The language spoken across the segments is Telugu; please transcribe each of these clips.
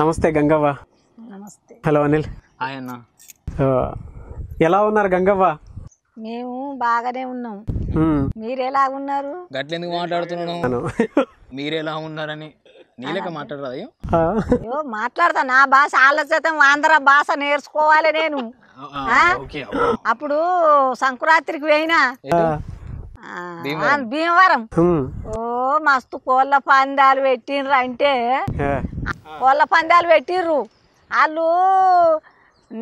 నమస్తే గంగవ్వ నమస్తే హలో అనిల్ ఎలా ఉన్నారు గంగవ్వ మేము బాగానే ఉన్నాం మీరెలా ఉన్నారు గట్లెందుకు మాట్లాడుతున్నాను మీరు ఉన్నారని మాట్లాడతా నా భాష వాళ్ళ ఆంధ్ర భాష నేర్చుకోవాలి నేను అప్పుడు సంక్రాంతికి పోయినా భీమవరం ఓ మస్తు కోళ్ళ పందాలు పెట్టినరా అంటే వాళ్ళ పందాలు పెట్టిర్రు వాళ్ళు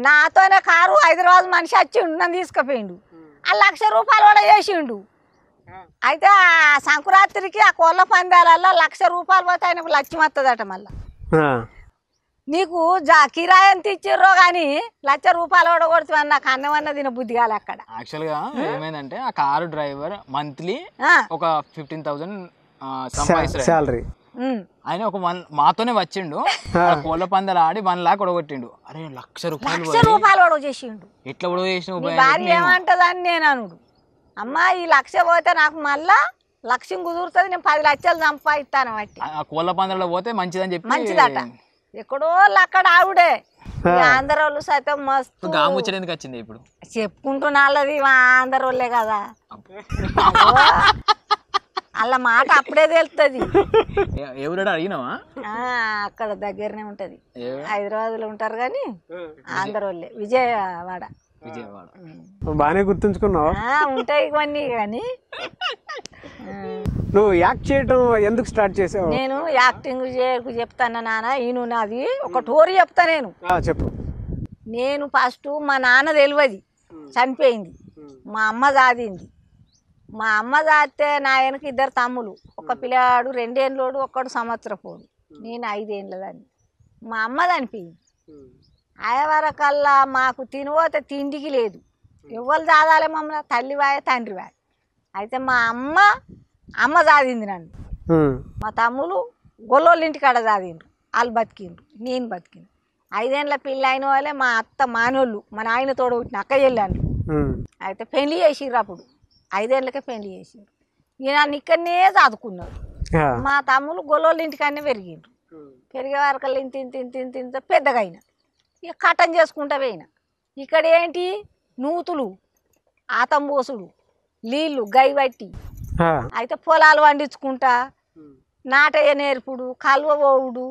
నాతోనే కారు హైదరాబాద్ మనిషి వచ్చి నన్ను తీసుకుపోయిండు ఆ లక్ష రూపాయలు కూడా చేసిండు అయితే ఆ సంక్రాంతికి ఆ కోళ్ళ పందాలలో లక్ష రూపాయలు పోతే ఆయనకు లక్ష్యం వస్తుందట మళ్ళీ నీకు జా కిరాయం ఎంత కానీ లక్ష రూపాయలు కూడా అన్న నాకు అన్న తిన బుద్ధి కాలే అక్కడ యాక్చువల్గా ఏమైందంటే ఆ కారు డ్రైవర్ మంత్లీ ఒక ఫిఫ్టీన్ థౌసండ్ శాలరీ ఆయన ఒక వన్ మాతోనే వచ్చిండు కోళ్ళ పందాలు ఆడి వన్ లాక్ ఒడగొట్టిండు అరే లక్ష రూపాయలు రూపాయలు ఒడవ చేసిండు ఎట్లా ఒడవ చేసిన భార్య ఏమంటదని నేను అనుడు అమ్మా ఈ లక్ష పోతే నాకు మళ్ళా లక్ష్యం కుదురుతుంది నేను పది లక్షలు సంపాదిస్తాను బట్టి కోళ్ళ పందాలలో పోతే మంచిదని చెప్పి మంచిదట ఎక్కడో అక్కడ ఆవిడే ఆంధ్ర వాళ్ళు సైతం మస్తు గాముచ్చడానికి వచ్చింది ఇప్పుడు చెప్పుకుంటున్నా మా ఆంధ్ర వాళ్ళే కదా అలా మాట అప్పుడే తెలుస్తుంది అడిగినావా అక్కడ దగ్గరనే ఉంటది హైదరాబాద్ లో ఉంటారు కానీ ఆంధ్ర వాళ్ళే విజయవాడ విజయవాడ బాగానే గుర్తుంచుకున్నావా ఉంటాయి కొన్ని కానీ నువ్వు యాక్ట్ చేయటం ఎందుకు స్టార్ట్ చేసావు నేను యాక్టింగ్ చేయకు చెప్తాను నాన్న ఈయన నాది ఒక టోర్ చెప్తా నేను చెప్పు నేను ఫస్ట్ మా నాన్న తెలియదు చనిపోయింది మా అమ్మ దాదింది మా అమ్మ కాస్తే నా వెనక ఇద్దరు తమ్ములు ఒక పిల్లాడు రెండేళ్ళోడు ఒక్కడు సంవత్సరపోడు నేను ఐదేళ్ళదని మా అమ్మ పి ఆయవరకల్లా మాకు తినిపోతే తిండికి లేదు ఎవరు చాదాలి మమ్మల్ని తల్లి వాయ తండ్రి వాయ అయితే మా అమ్మ అమ్మ చాదింది నన్ను మా తమ్ముడు గొల్లోళ్ళ ఇంటి కాడ చాదిండ్రు వాళ్ళు బతికిండ్రు నేను బతికిండు ఐదేళ్ళ పిల్ల అయిన వాళ్ళే మా అత్త మానోళ్ళు మా నాయన తోడు అక్క చెల్లి అయితే పెళ్లి చేసిర్రు అప్పుడు ఐదేళ్లకే పెళ్లి చేసిండు ఈయన ఇక్కడనే చదువుకున్నాడు మా తమ్ముడు గొల్లోళ్ళ ఇంటికనే పెరిగిండు పెరిగే వరకల్లా ఇంత ఇంత ఇంత ఇంత ఇంత పెద్దగా అయినా ఇక కట్టం చేసుకుంటా పోయిన ఇక్కడ ఏంటి నూతులు ఆతంబోసుడు నీళ్ళు గై బట్టి అయితే పొలాలు పండించుకుంటా నాటయ్య నేర్పుడు కలువ పోవుడు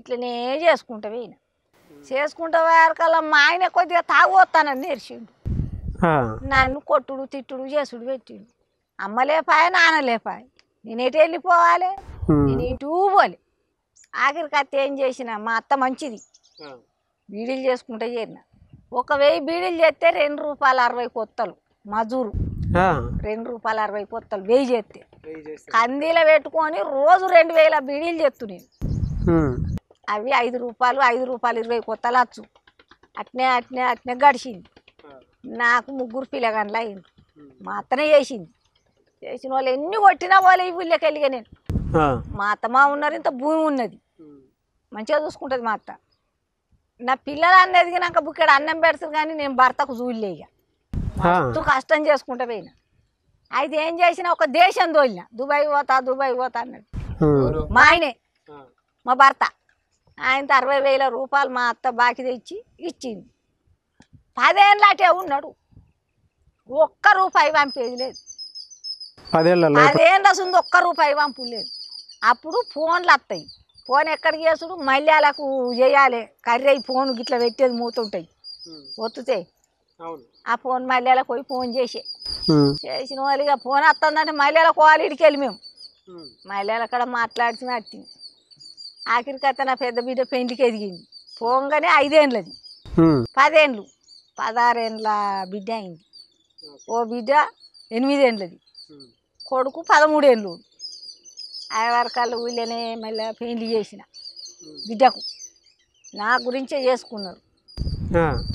ఇట్లనే చేసుకుంటా పోయిన చేసుకుంటా వరకల్లా మా ఆయన కొద్దిగా తాగు వస్తానని నేర్చిండు నన్ను కొట్టుడు తిట్టుడు చేసుడు పెట్టిడు అమ్మ లేపాయ నాన్న లేపాయి నేను ఎటు వెళ్ళిపోవాలి నేను ఇటు పోలే ఆఖరి కత్త ఏం చేసిన మా అత్త మంచిది బీడీలు చేసుకుంటే చేరిన ఒక వెయ్యి బీడీలు చేస్తే రెండు రూపాయలు అరవై కొత్తలు మజూరు రెండు రూపాయలు అరవై కొత్తలు వెయ్యి చేస్తే కందీల పెట్టుకొని రోజు రెండు వేల బీడీలు చేస్తు నేను అవి ఐదు రూపాయలు ఐదు రూపాయలు ఇరవై కొత్తలు వచ్చు అట్నే అట్నే అట్నే గడిచింది నాకు ముగ్గురు పిల్లగాండ్లు అయింది మా అత్తనే చేసింది చేసిన వాళ్ళు ఎన్ని కొట్టినా వాళ్ళు ఈ వెళ్ళిగా నేను మా అత్తమా ఉన్నారు ఇంత భూమి ఉన్నది మంచిగా చూసుకుంటుంది మా అత్త నా పిల్లలు అనేది బుక్ బుక్కడ అన్నం పెడతారు కానీ నేను భర్తకు చూడలే ఇక మొత్తం కష్టం చేసుకుంటా పోయినా అయితే ఏం చేసినా ఒక దేశం తోలిన దుబాయ్ పోతా దుబాయ్ పోతా అన్నాడు మా ఆయనే మా భర్త ఆయనతో అరవై వేల రూపాయలు మా అత్త బాకీ తెచ్చి ఇచ్చింది పదేళ్ళటే ఉన్నాడు ఒక్క రూపాయి పంపేది లేదు పదేళ్ళ పదేళ్ళ సుంది ఒక్క రూపాయి పంపు లేదు అప్పుడు ఫోన్లు వస్తాయి ఫోన్ ఎక్కడికి చేసుడు మల్యాలకు చేయాలి కర్రీ అయి ఫోన్ గిట్లా పెట్టేది మూతుంటాయి ఒత్తుతాయి ఆ ఫోన్ మల్యాలకు పోయి ఫోన్ చేసి చేసిన వాళ్ళు ఇక ఫోన్ వస్తుందంటే మల్యాల కోవాలిడికి వెళ్ళి మేము మల్యాల అక్కడ మాట్లాడిసిన అట్టి ఆఖరికి అత్త నా పెద్ద బిడ్డ పెండ్లికి ఎదిగింది పోగానే ఐదేండ్లది పదేండ్లు పదహారేండ్ల బిడ్డ అయింది ఓ బిడ్డ ఎనిమిదేండ్లది కొడుకు ఆయన ఆయవరకాళ్ళు వీళ్ళనే మళ్ళీ పెళ్లి చేసిన బిడ్డకు నా గురించే చేసుకున్నారు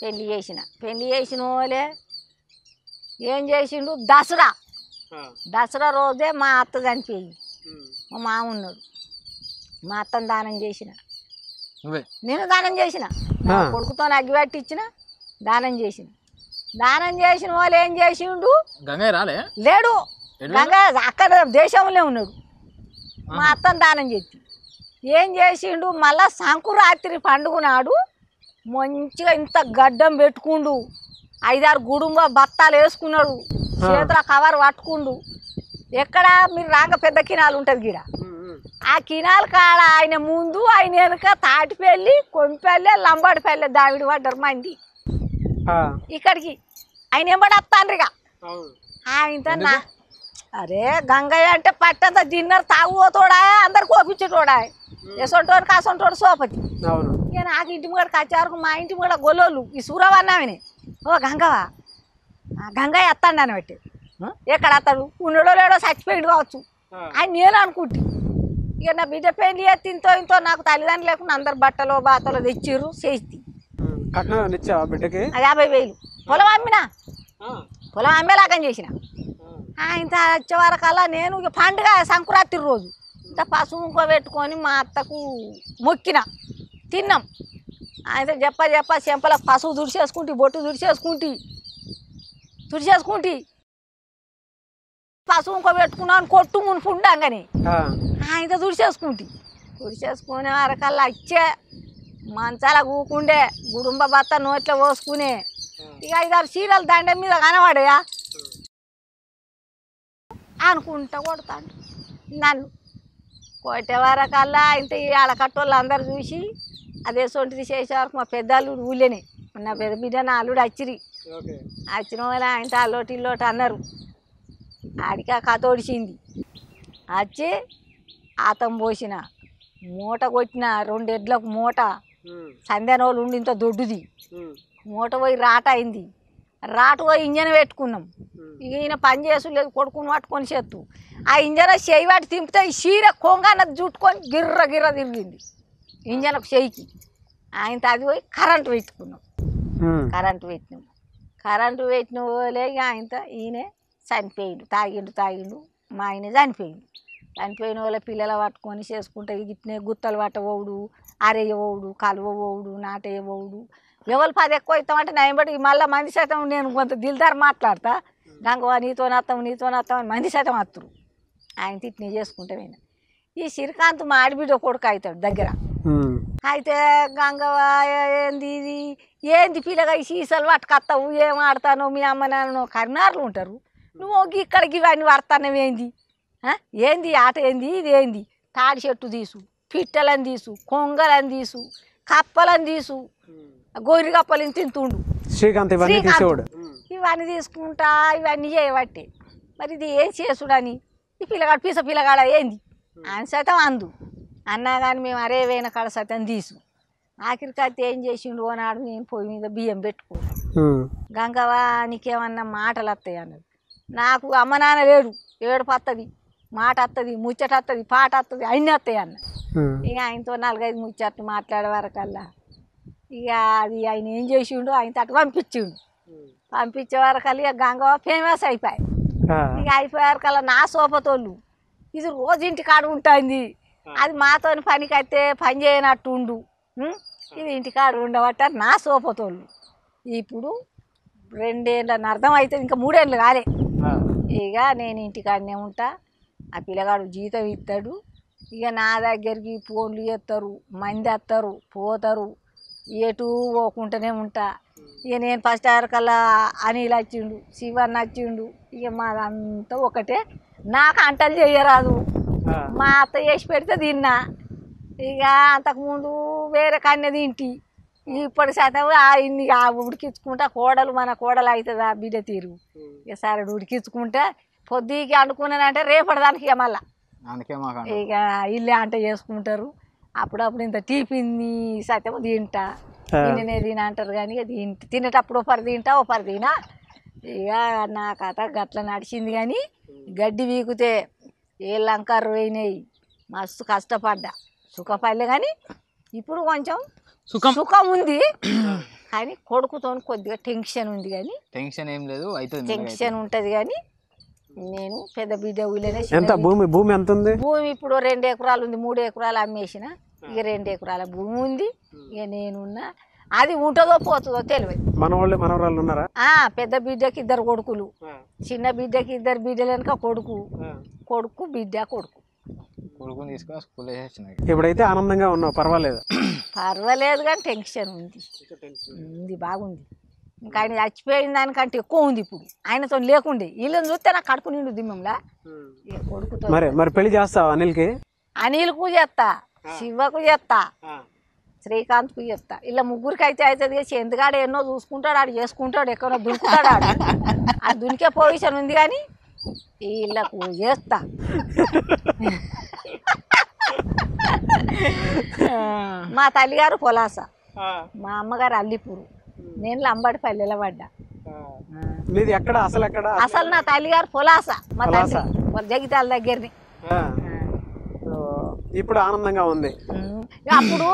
పెళ్లి చేసిన పెళ్లి చేసిన వాళ్ళే ఏం చేసిండు దసరా దసరా రోజే మా అత్త చనిపోయింది మా మామ ఉన్నాడు మా అత్తను దానం చేసిన నేను దానం చేసిన కొడుకుతో పెట్టించిన దానం చేసిన దానం చేసిన వాళ్ళు ఏం చేసిండు గంగయ్య రాలే లేడు గంగయ్య అక్కడ దేశంలో ఉన్నాడు మా అత్తను దానం చేసి ఏం చేసిండు మళ్ళా సంకురాత్రి పండుగ నాడు మంచిగా ఇంత గడ్డం పెట్టుకుండు ఐదారు గుడుంబ బత్తాలు వేసుకున్నాడు చేతుల కవర్ పట్టుకుండు ఎక్కడ మీరు రాక పెద్ద కినాలు ఉంటుంది గిడ ఆ కినాలు కాడ ఆయన ముందు ఆయన వెనుక తాటిపల్లి కొంపెల్లె లంబాడిపల్లె దావిడి పడ్డారు మంది ఇక్కడికి ఆయన ఎంబడి వస్తాండ్రిగా ఆయనతో నా అరే గంగయ్య అంటే పట్టంత డిన్నర్ తాగుపోతోడా అందరు కోపించేటోడా ఎసంటోడు కాసంటోడు సోపతి ఇక నాకు ఇంటి ముంగడ కచ్చారు మా ఇంటి ముంగడ గొల్లోళ్ళు ఈ సూరవన్నామని ఓ గంగవా గంగయ్య వస్తాడు అని బట్టి ఎక్కడ అత్తాడు ఉండడో లేడో చచ్చిపోయాడు కావచ్చు అని నేను అనుకుంటే ఇక నా బిడ్డ పెళ్ళి తింతో ఇంతో నాకు తల్లిదండ్రులు లేకుండా అందరు బట్టలు బాతలు తెచ్చిర్రు చేసి కట్నం ఇచ్చావా బిడ్డకి యాభై వేలు పొలం అమ్మిన పొలం అమ్మేలాగని చేసిన ఇంత వచ్చే వరకల్లా నేను పండుగ సంక్రాంతి రోజు ఇంత పసుపు పెట్టుకొని మా అత్తకు మొక్కిన తిన్నాం అయితే చెప్ప చెప్ప చెంపల పసుపు దుడిచేసుకుంటే బొట్టు దుడిచేసుకుంటే తుడిచేసుకుంటే పసుపు ఇంకో పెట్టుకున్నాను కొట్టు మునుపు ఉండంగానే ఆయన తుడిచేసుకుంటే తుడిచేసుకునే వరకల్లా ఇచ్చే మంచాల కూకుండే గుడుంబ భర్త నోట్లో పోసుకునే ఇక ఐదారు చీరలు దండ మీద కనబడయా అనుకుంటా కొడతాడు నన్ను కొట్టే వరకల్లా ఇవాళ కట్టోళ్ళు అందరు చూసి అదే సొంటిది చేసే వరకు మా పెద్దలు ఊళ్ళని నా పెద్ద బిడ్డ నా అల్లుడు అచ్చిరి అచ్చిన వాళ్ళ ఆయన అల్లోటి ఇల్లోటి అన్నారు ఆడిక కథ ఒడిచింది వచ్చి ఆతం పోసిన మూట కొట్టిన రెండు ఎడ్లకు మూట సంధ్యానోళ్ళు ఉండి ఇంత దొడ్డుది మూట పోయి రాట అయింది రాట పోయి ఇంజన్ పెట్టుకున్నాం ఇక ఈయన పని లేదు కొడుకుని పట్టుకొని చేత్తు ఆ ఇంజన్ చేయి వాటి తింపితే ఈ చీర కొంగన జుట్టుకొని గిర్ర గిర్ర తిరిగింది ఒక చేయికి ఆయన అది పోయి కరెంటు పెట్టుకున్నాం కరెంటు పెట్టినాం కరెంటు పెట్టిన పోలే ఆయనతో ఈయన చనిపోయిండు తాగిండు తాగిండు మా ఆయన చనిపోయిండు చనిపోయిన వాళ్ళ పిల్లలు పట్టుకొని చేసుకుంటే ఇట్నే గుత్తలు పట్టబోడు ఆరేయవోడు కలువవోడు నాటేయవోడు ఎవరు పది ఎక్కువ అవుతామంటే నేను బట్టి మళ్ళీ మంది శాతం నేను కొంత దిల్దారు మాట్లాడతా నాకు నీతో నత్తాం నీతో నత్తాం అని మంది శాతం అత్తురు ఆయన తిట్టిని చేసుకుంటే నేను ఈ శ్రీకాంత్ మా కొడుకు అవుతాడు దగ్గర అయితే గంగవ ఏంది ఇది ఏంది పిల్లగా ఈ సీసలు పట్టుకొస్తావు ఏం ఆడతాను మీ అమ్మ నాన్న కరినారులు ఉంటారు నువ్వు ఇక్కడికి ఇవన్నీ ఏంది ఏంది ఆట ఏంది ఇది ఏంది తాడి చెట్టు తీసు పిట్టలను తీసు కొంగలను తీసు కప్పలను తీసు గోరి కప్పలు తింటుండు శ్రీకాంత్ ఇవన్నీ ఇవన్నీ తీసుకుంటా ఇవన్నీ చేయబట్టే మరి ఇది ఏం చేసుడని ఈ పిల్లగాడు పీస పిల్లగాడ ఏంది అని సతం అందు అన్నా కానీ మేము అరే వేన కాడ సతం తీసు ఆఖరికైతే ఏం చేసిండు ఓనాడు నేను పోయి మీద బియ్యం పెట్టుకో గంగవా నీకేమన్నా మాటలు వస్తాయి అన్నది నాకు అమ్మ నాన్న లేడు ఏడుపు వస్తుంది మాట వస్తుంది ముచ్చట వస్తుంది పాట వస్తుంది అన్నీ వస్తాయి అన్నది ఇక ఆయనతో నాలుగైదు ముచ్చట్లు మాట్లాడేవారు కల్లా ఇక అది ఆయన ఏం చేసిండు ఆయన తట్టు పంపించిండు పంపించేవారు కల్లా ఇక గంగవ ఫేమస్ అయిపోయాయి ఇక అయిపోయే కల్లా నా సోపతోళ్ళు ఇది రోజు ఇంటి ఉంటుంది అది మాతో పనికి అయితే పని చేయనట్టు ఉండు ఇది ఇంటికాడ ఉండబట్ట నా సోపతోళ్ళు ఇప్పుడు రెండేళ్ళ అర్థం అయితే ఇంకా మూడేళ్ళు కాలే ఇక నేను ఇంటికాడనే ఉంటా ఆ పిల్లగాడు జీతం ఇస్తాడు ఇక నా దగ్గరికి ఫోన్లు చేస్తారు మంది వస్తారు పోతారు ఎటు పోకుంటూనే ఉంటా ఇక నేను ఫస్ట్ కల్లా అనిల్ వచ్చిండు శివన్ వచ్చిండు ఇక మాదంతా ఒకటే నాకు అంటలు చేయరాదు మా అత్త చేసి పెడితే తిన్నా ఇక అంతకుముందు వేరే కన్య తింటి ఇప్పటి శాతం ఇన్ని ఉడికించుకుంటా కోడలు మన కోడలు అవుతుందా బిడ్డ తీరు ఇక సరే ఉడికించుకుంటే పొద్దుకి అనుకున్నానంటే రేపటి దానికి ఇక మళ్ళా ఇక ఇల్లు అంట చేసుకుంటారు అప్పుడప్పుడు ఇంత టీఫిన్ని సత్యం తింటా తిననే తినంటారు కానీ ఇక తింట తినేటప్పుడు ఒకరు తింటా ఒకరు తినా ఇక నా కథ గట్ల నడిచింది కానీ గడ్డి వీకితే ఏ లంకర్ పోయినాయి మస్తు కష్టపడ్డా సుఖపల్లె కానీ ఇప్పుడు కొంచెం సుఖం సుఖం ఉంది కానీ కొడుకుతో కొద్దిగా టెన్షన్ ఉంది కానీ టెన్షన్ ఏం లేదు టెన్షన్ ఉంటుంది కానీ నేను పెద్ద బిడ్డ ఎంత భూమి భూమి ఎంత ఉంది భూమి ఇప్పుడు రెండు ఎకరాలు ఉంది మూడు ఎకరాలు అమ్మేసిన ఇక రెండు ఎకరాల భూమి ఉంది ఇక నేనున్నా అది ఉంటుందో పోతుందో తెలియదు మనవాళ్ళు మనవరాళ్ళు ఉన్నారా పెద్ద బిడ్డకి ఇద్దరు కొడుకులు చిన్న బిడ్డకి ఇద్దరు బిడ్డలు వెనుక కొడుకు కొడుకు బిడ్డ కొడుకు కొడుకుని స్కూల్ ఇప్పుడైతే ఆనందంగా ఉన్నావు పర్వాలేదు పర్వాలేదు కానీ టెన్షన్ ఉంది ఉంది బాగుంది ఇంకా ఆయన చచ్చిపోయిన దానికంటే ఎక్కువ ఉంది ఇప్పుడు ఆయనతో లేకుండే వీళ్ళని చూస్తే నాకు కడుపు నిండు దిమ్మంలా కొడుకుతో మరి మరి పెళ్లి చేస్తావా అనిల్కి అనిల్కు చేస్తా శివకు చేస్తా శ్రీకాంత్కు చెప్తా ఇలా ముగ్గురికి అయితే అవుతుంది ఎందుకాడ ఎన్నో చూసుకుంటాడు ఆడు చేసుకుంటాడు ఎక్కడో దునుకుతాడు ఆడు ఆ దునికే పొజిషన్ ఉంది కానీ వీళ్ళకు చేస్తా మా తల్లిగారు పొలాస మా అమ్మగారు అల్లిపూరు నేను లంబాడిపల్లిలో పడ్డా మీది అసలు నా అసలు నా తల్లిగారు పొలాస మా జగితాల దగ్గరని ఇప్పుడు ఆనందంగా ఉంది అప్పుడు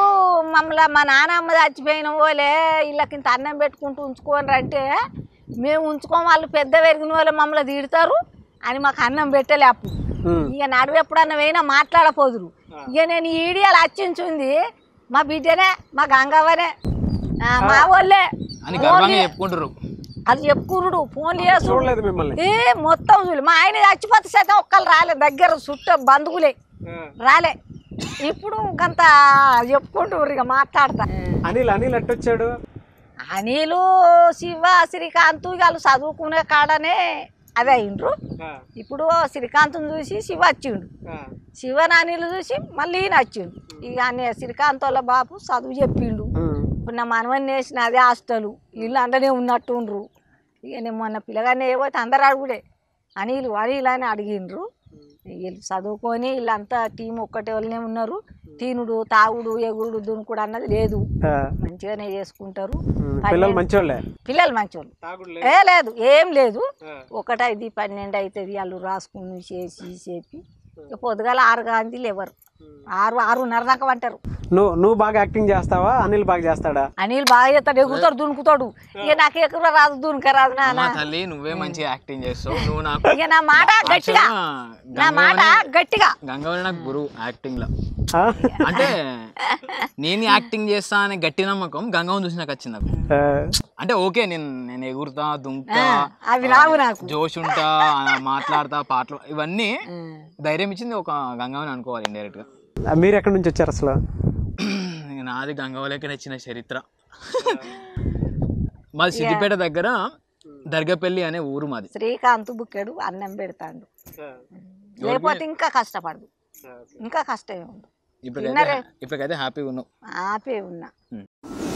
మమ్మల్ని మా నానమ్మ చచ్చిపోయిన పోలే వీళ్ళకి అన్నం పెట్టుకుంటూ ఉంచుకోని అంటే మేము ఉంచుకోం వాళ్ళు పెద్ద పెరిగిన వాళ్ళు మమ్మల్ని తిడతారు అని మాకు అన్నం పెట్టలే అప్పుడు ఇక నడువు ఎప్పుడన్నా పోయినా మాట్లాడపోదురు ఇక నేను ఈడియాలు అచ్చించుంది మా బిడ్డనే మా గంగవ్వనే మా వాళ్ళే అని గర్వంగా చెప్పుకుంటారు అది చెప్పుకురుడు ఫోన్లు చేసి ఏ మొత్తం చూడు మా ఆయన చచ్చిపోతే సైతం ఒక్కళ్ళు రాలే దగ్గర చుట్ట బంధువులే రాలే ఇప్పుడు ఇంకంత చెప్పుకుంటున్నారు ఇక మాట్లాడతా అనిల్ అనిల్ అట్టొచ్చాడు అనిలు శివ శ్రీకాంత్ వాళ్ళు చదువుకునే కాడనే అవి అయిండ్రు ఇప్పుడు శ్రీకాంత్ని చూసి శివ వచ్చిండు శివ నానీలు చూసి మళ్ళీ నచ్చిండు ఇక శ్రీకాంత్ వాళ్ళ బాబు చదువు చెప్పిండు ఇప్పుడు నా మనమని వేసిన అదే హాస్టలు వీళ్ళు ఉన్నట్టు ఉన్నట్టుండ్రు ఇక నేను మొన్న పిల్లగానే ఏవైతే అందరు అడుగుడే అనీలు అనీలు అని అడిగిండ్రు వీళ్ళు చదువుకొని వీళ్ళంతా టీం ఒక్కటే వాళ్ళనే ఉన్నారు తినుడు తాగుడు ఎగుడు దునుకుడు అన్నది లేదు మంచిగానే చేసుకుంటారు పిల్లలు మంచోళ్ళే పిల్లలు మంచోళ్ళు ఏ లేదు ఏం లేదు ఒకటైది పన్నెండు అవుతుంది వాళ్ళు రాసుకుని చేసి చెప్పి పొద్దుగాల ఆరు కాంచి లేవరు ఆరు ఆరున్నర దాకా పట్టారు నువ్వు నువ్వు బాగా యాక్టింగ్ చేస్తావా అనిల్ బాగా చేస్తాడా అనిల్ బాగా చేస్తాడు ఎగురుతాడు దునుకుతాడు ఇక నాకు ఎక్కడ రాదు దునుక రాదు నా తల్లి నువ్వే మంచి యాక్టింగ్ చేస్తావు నా మాట గట్టిగా నా మాట గట్టిగా గంగవల్ నాకు గురువు యాక్టింగ్ లో అంటే నేను యాక్టింగ్ చేస్తా అనే గట్టి నమ్మకం గంగం చూసినాక వచ్చింది నాకు అంటే ఓకే నేను నేను ఎగురుతా దుంకుతా జోష్ ఉంటా మాట్లాడతా పాటలు ఇవన్నీ ధైర్యం ఇచ్చింది ఒక గంగం అనుకోవాలి ఇండైరెక్ట్ గా మీరు ఎక్కడి నుంచి వచ్చారు అసలు నాది గంగవలేక నచ్చిన చరిత్ర మాది సిద్దిపేట దగ్గర దర్గపల్లి అనే ఊరు మాది శ్రీకాంత్ బుక్కెడు అన్నం పెడతాడు లేకపోతే ఇంకా కష్టపడదు ఇంకా కష్టమే ఉంది ఇప్పటికైతే ఇప్పటికైతే హ్యాపీగా ఉన్నావు హ్యాపీ ఉన్నా